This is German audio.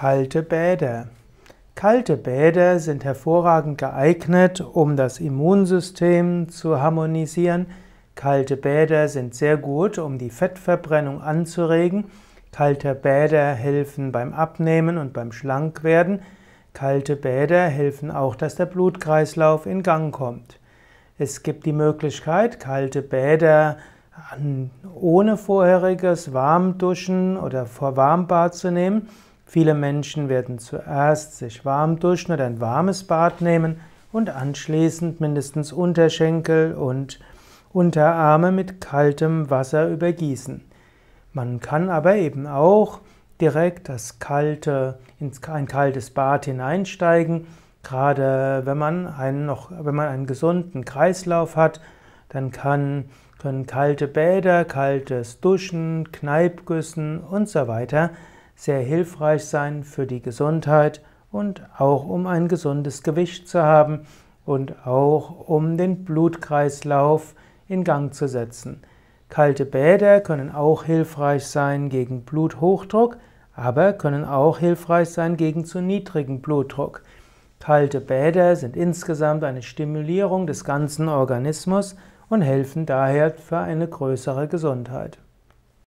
Kalte Bäder. Kalte Bäder sind hervorragend geeignet, um das Immunsystem zu harmonisieren. Kalte Bäder sind sehr gut, um die Fettverbrennung anzuregen. Kalte Bäder helfen beim Abnehmen und beim Schlankwerden. Kalte Bäder helfen auch, dass der Blutkreislauf in Gang kommt. Es gibt die Möglichkeit, kalte Bäder ohne vorheriges Warmduschen oder vor Warmbad zu nehmen. Viele Menschen werden zuerst sich warm duschen oder ein warmes Bad nehmen und anschließend mindestens Unterschenkel und Unterarme mit kaltem Wasser übergießen. Man kann aber eben auch direkt das kalte, ins, ein kaltes Bad hineinsteigen. Gerade wenn man einen, noch, wenn man einen gesunden Kreislauf hat, dann kann, können kalte Bäder, kaltes Duschen, Kneipgüssen und so weiter sehr hilfreich sein für die Gesundheit und auch um ein gesundes Gewicht zu haben und auch um den Blutkreislauf in Gang zu setzen. Kalte Bäder können auch hilfreich sein gegen Bluthochdruck, aber können auch hilfreich sein gegen zu niedrigen Blutdruck. Kalte Bäder sind insgesamt eine Stimulierung des ganzen Organismus und helfen daher für eine größere Gesundheit.